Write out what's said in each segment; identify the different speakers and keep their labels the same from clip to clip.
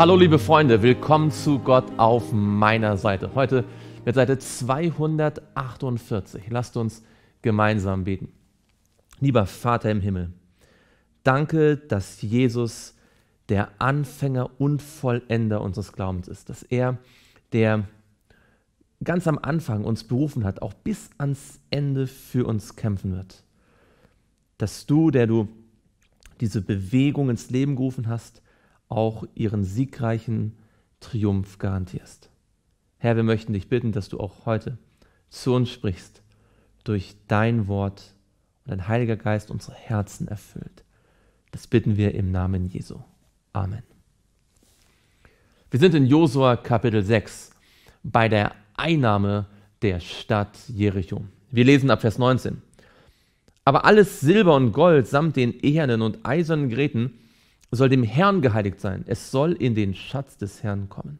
Speaker 1: Hallo liebe Freunde, willkommen zu Gott auf meiner Seite. Heute mit Seite 248. Lasst uns gemeinsam beten. Lieber Vater im Himmel, danke, dass Jesus der Anfänger und Vollender unseres Glaubens ist, dass er der ganz am Anfang uns berufen hat, auch bis ans Ende für uns kämpfen wird. Dass du, der du diese Bewegung ins Leben gerufen hast, auch ihren siegreichen Triumph garantierst. Herr, wir möchten dich bitten, dass du auch heute zu uns sprichst, durch dein Wort und dein Heiliger Geist unsere Herzen erfüllt. Das bitten wir im Namen Jesu. Amen. Wir sind in Josua Kapitel 6 bei der Einnahme der Stadt Jericho. Wir lesen ab Vers 19. Aber alles Silber und Gold samt den ehernen und eisernen Gräten soll dem Herrn geheiligt sein, es soll in den Schatz des Herrn kommen.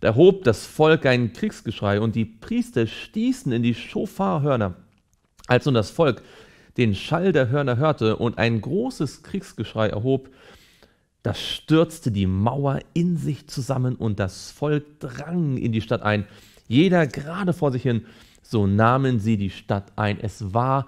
Speaker 1: Da hob das Volk ein Kriegsgeschrei und die Priester stießen in die Schofarhörner. Als nun das Volk den Schall der Hörner hörte und ein großes Kriegsgeschrei erhob, da stürzte die Mauer in sich zusammen und das Volk drang in die Stadt ein, jeder gerade vor sich hin, so nahmen sie die Stadt ein. Es war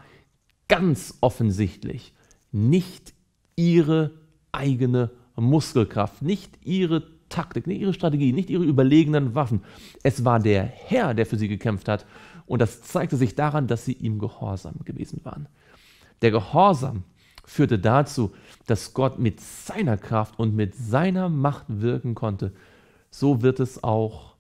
Speaker 1: ganz offensichtlich nicht ihre eigene Muskelkraft, nicht ihre Taktik, nicht ihre Strategie, nicht ihre überlegenen Waffen. Es war der Herr, der für sie gekämpft hat. Und das zeigte sich daran, dass sie ihm gehorsam gewesen waren. Der Gehorsam führte dazu, dass Gott mit seiner Kraft und mit seiner Macht wirken konnte. So wird es auch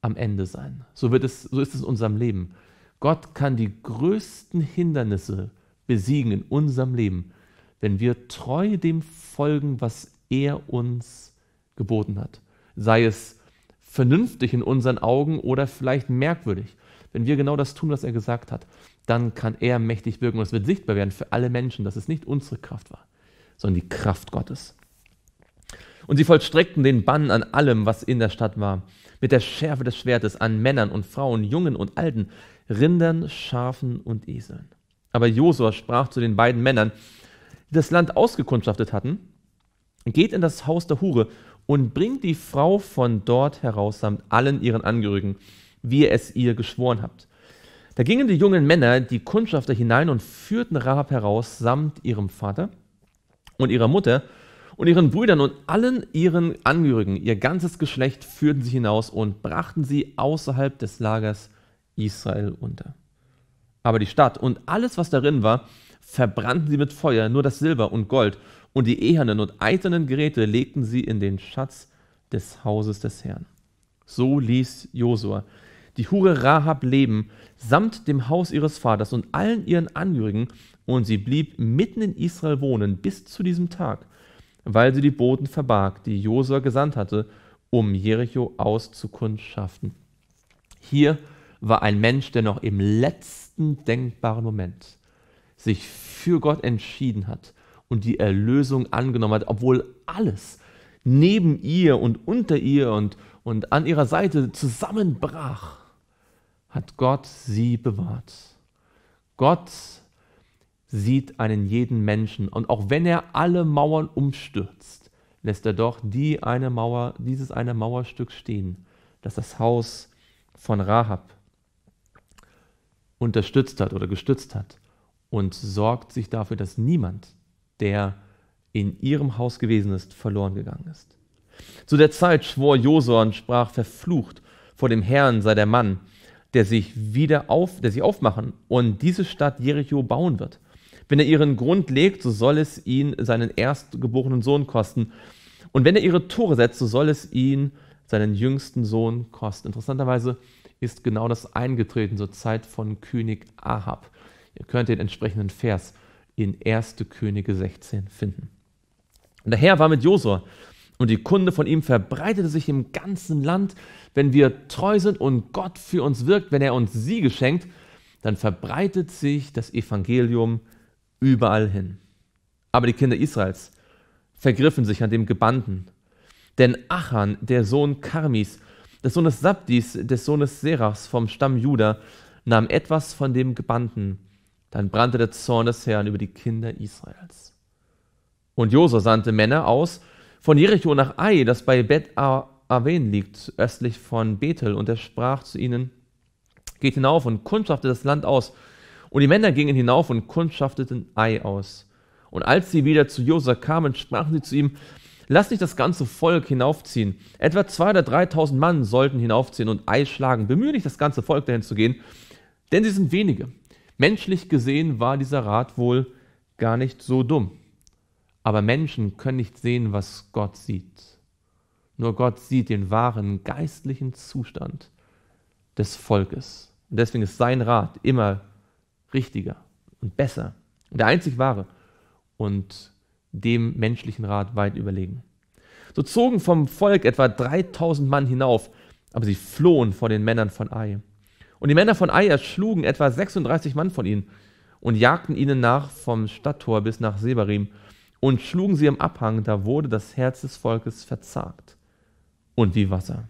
Speaker 1: am Ende sein. So, wird es, so ist es in unserem Leben. Gott kann die größten Hindernisse besiegen in unserem Leben, wenn wir treu dem folgen, was er uns geboten hat. Sei es vernünftig in unseren Augen oder vielleicht merkwürdig. Wenn wir genau das tun, was er gesagt hat, dann kann er mächtig wirken und es wird sichtbar werden für alle Menschen, dass es nicht unsere Kraft war, sondern die Kraft Gottes. Und sie vollstreckten den Bann an allem, was in der Stadt war, mit der Schärfe des Schwertes an Männern und Frauen, Jungen und Alten, Rindern, Schafen und Eseln. Aber Josua sprach zu den beiden Männern, die das Land ausgekundschaftet hatten, geht in das Haus der Hure und bringt die Frau von dort heraus samt allen ihren Angehörigen, wie ihr es ihr geschworen habt. Da gingen die jungen Männer, die Kundschafter, hinein und führten Rahab heraus samt ihrem Vater und ihrer Mutter und ihren Brüdern und allen ihren Angehörigen. Ihr ganzes Geschlecht führten sie hinaus und brachten sie außerhalb des Lagers Israel unter. Aber die Stadt und alles, was darin war, verbrannten sie mit Feuer nur das Silber und Gold und die ehernen und eisernen Geräte legten sie in den Schatz des Hauses des Herrn. So ließ Josua die Hure Rahab leben, samt dem Haus ihres Vaters und allen ihren Angehörigen, und sie blieb mitten in Israel wohnen bis zu diesem Tag, weil sie die Boten verbarg, die Josua gesandt hatte, um Jericho auszukundschaften. Hier war ein Mensch, der noch im letzten denkbaren Moment sich für Gott entschieden hat und die Erlösung angenommen hat, obwohl alles neben ihr und unter ihr und, und an ihrer Seite zusammenbrach, hat Gott sie bewahrt. Gott sieht einen jeden Menschen und auch wenn er alle Mauern umstürzt, lässt er doch die eine Mauer, dieses eine Mauerstück stehen, das das Haus von Rahab unterstützt hat oder gestützt hat und sorgt sich dafür, dass niemand, der in ihrem Haus gewesen ist, verloren gegangen ist. Zu der Zeit schwor Josua und sprach, verflucht vor dem Herrn sei der Mann, der sich wieder auf, der sich aufmachen und diese Stadt Jericho bauen wird. Wenn er ihren Grund legt, so soll es ihn seinen erstgeborenen Sohn kosten. Und wenn er ihre Tore setzt, so soll es ihn seinen jüngsten Sohn kosten. Interessanterweise ist genau das eingetreten zur Zeit von König Ahab. Ihr könnt den entsprechenden Vers in 1. Könige 16 finden. Und der Herr war mit Josua und die Kunde von ihm verbreitete sich im ganzen Land. Wenn wir treu sind und Gott für uns wirkt, wenn er uns Siege schenkt, dann verbreitet sich das Evangelium überall hin. Aber die Kinder Israels vergriffen sich an dem Gebannten. Denn Achan, der Sohn Karmis, des Sohnes Sabdis, des Sohnes Serachs vom Stamm Juda, nahm etwas von dem Gebannten dann brannte der Zorn des Herrn über die Kinder Israels. Und Josua sandte Männer aus von Jericho nach Ai, das bei Bet Aven liegt, östlich von Bethel, und er sprach zu ihnen: Geht hinauf und kundschaftet das Land aus. Und die Männer gingen hinauf und kundschafteten Ei aus. Und als sie wieder zu Josua kamen, sprachen sie zu ihm: Lass nicht das ganze Volk hinaufziehen. Etwa zwei oder dreitausend Mann sollten hinaufziehen und Ei schlagen. Bemühe nicht, das ganze Volk dahin zu gehen, denn sie sind wenige. Menschlich gesehen war dieser Rat wohl gar nicht so dumm. Aber Menschen können nicht sehen, was Gott sieht. Nur Gott sieht den wahren geistlichen Zustand des Volkes. Und deswegen ist sein Rat immer richtiger und besser. Der einzig wahre und dem menschlichen Rat weit überlegen. So zogen vom Volk etwa 3000 Mann hinauf, aber sie flohen vor den Männern von Ai. Und die Männer von Ai erschlugen etwa 36 Mann von ihnen und jagten ihnen nach vom Stadttor bis nach Sebarim und schlugen sie im Abhang, da wurde das Herz des Volkes verzagt und wie Wasser.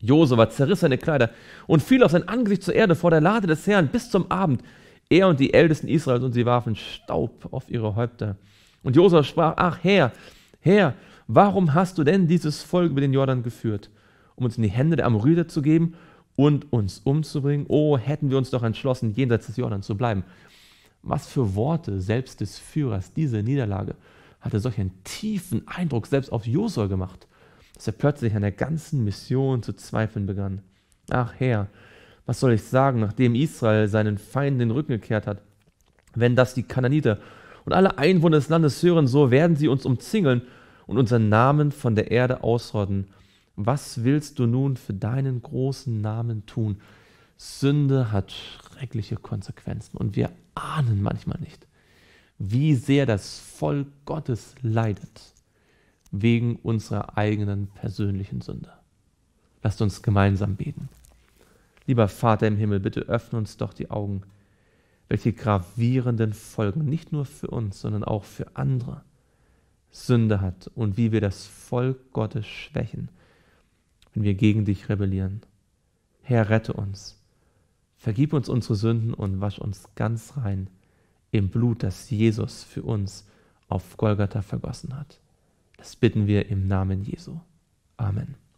Speaker 1: Josua zerriss seine Kleider und fiel auf sein Angesicht zur Erde vor der Lade des Herrn bis zum Abend. Er und die Ältesten Israels und sie warfen Staub auf ihre Häupter. Und Josua sprach, ach Herr, Herr, warum hast du denn dieses Volk über den Jordan geführt, um uns in die Hände der Amoriter zu geben und uns umzubringen. Oh, hätten wir uns doch entschlossen, jenseits des Jordan zu bleiben. Was für Worte selbst des Führers diese Niederlage hatte solch einen tiefen Eindruck selbst auf Josua gemacht, dass er plötzlich an der ganzen Mission zu zweifeln begann. Ach Herr, was soll ich sagen, nachdem Israel seinen Feinden den Rücken gekehrt hat? Wenn das die Kananiter und alle Einwohner des Landes hören, so werden sie uns umzingeln und unseren Namen von der Erde ausrotten. Was willst du nun für deinen großen Namen tun? Sünde hat schreckliche Konsequenzen und wir ahnen manchmal nicht, wie sehr das Volk Gottes leidet wegen unserer eigenen persönlichen Sünde. Lasst uns gemeinsam beten. Lieber Vater im Himmel, bitte öffne uns doch die Augen, welche gravierenden Folgen nicht nur für uns, sondern auch für andere Sünde hat und wie wir das Volk Gottes schwächen wenn wir gegen dich rebellieren. Herr, rette uns. Vergib uns unsere Sünden und wasch uns ganz rein im Blut, das Jesus für uns auf Golgatha vergossen hat. Das bitten wir im Namen Jesu. Amen.